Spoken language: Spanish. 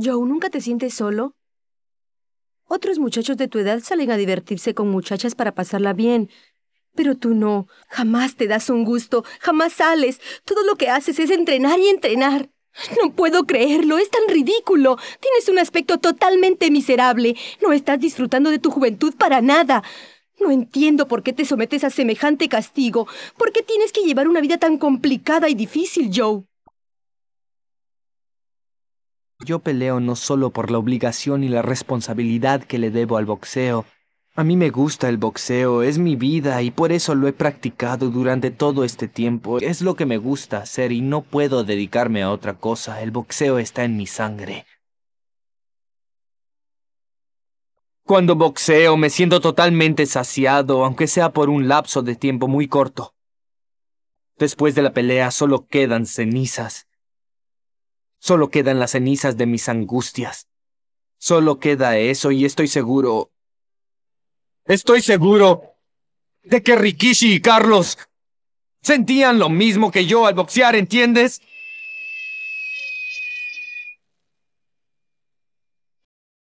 Joe, ¿nunca te sientes solo? Otros muchachos de tu edad salen a divertirse con muchachas para pasarla bien, pero tú no. Jamás te das un gusto, jamás sales. Todo lo que haces es entrenar y entrenar. No puedo creerlo, es tan ridículo. Tienes un aspecto totalmente miserable. No estás disfrutando de tu juventud para nada. No entiendo por qué te sometes a semejante castigo. ¿Por qué tienes que llevar una vida tan complicada y difícil, Joe? Yo peleo no solo por la obligación y la responsabilidad que le debo al boxeo. A mí me gusta el boxeo, es mi vida y por eso lo he practicado durante todo este tiempo. Es lo que me gusta hacer y no puedo dedicarme a otra cosa. El boxeo está en mi sangre. Cuando boxeo me siento totalmente saciado, aunque sea por un lapso de tiempo muy corto. Después de la pelea solo quedan cenizas. Solo quedan las cenizas de mis angustias. Solo queda eso y estoy seguro... Estoy seguro de que Rikishi y Carlos sentían lo mismo que yo al boxear, ¿entiendes?